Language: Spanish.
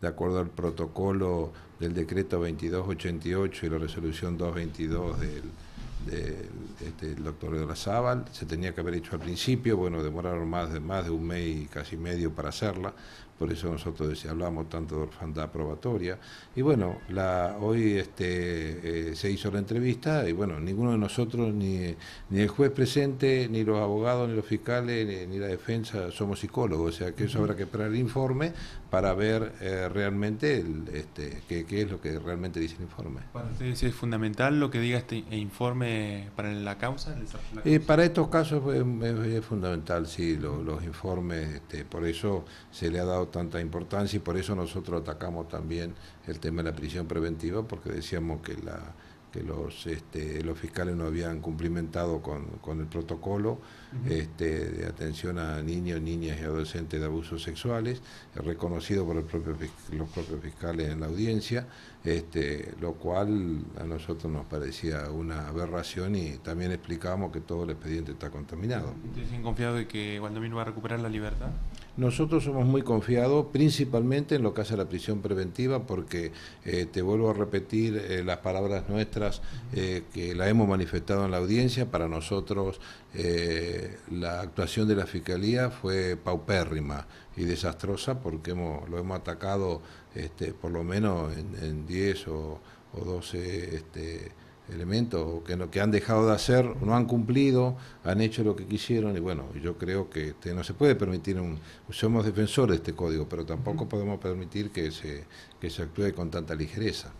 de acuerdo al protocolo del decreto 2288 y la resolución 222 del del este, doctor el doctor Sábal se tenía que haber hecho al principio, bueno, demoraron más de, más de un mes y casi medio para hacerla, por eso nosotros decíamos hablamos tanto de orfandad probatoria. Y bueno, la, hoy este, eh, se hizo la entrevista y bueno, ninguno de nosotros, ni, ni el juez presente, ni los abogados, ni los fiscales, ni, la defensa, somos psicólogos, o sea que eso habrá que esperar el informe para ver eh, realmente este, qué, qué, es lo que realmente dice el informe. Para ustedes es fundamental lo que diga este informe eh, para la causa? Eh, para estos casos es, fundamental, sí, los, informes, este, por eso se le ha dado tanta importancia y por eso nosotros atacamos también el tema de la prisión preventiva, porque decíamos que la que los, este, los fiscales no habían cumplimentado con, el protocolo este, de atención a niños, niñas y adolescentes de abusos sexuales, reconocido por el propio, los propios fiscales en la audiencia, este, lo cual a nosotros nos parecía una aberración y también explicábamos que todo el expediente está contaminado. ¿Están ¿confiado de que Guandamino va a recuperar la libertad? Nosotros somos muy confiados, principalmente en lo que hace la prisión preventiva, porque eh, te vuelvo a repetir eh, las palabras nuestras eh, que la hemos manifestado en la audiencia. Para nosotros eh, la actuación de la Fiscalía fue paupérrima y desastrosa porque lo hemos atacado este, por lo menos en, 10 o, 12... Este, elementos que, que han dejado de hacer, no han cumplido, han hecho lo que quisieron y bueno, yo creo que este, no se puede permitir un... Somos defensores de este código, pero tampoco podemos permitir que se, que se actúe con tanta ligereza.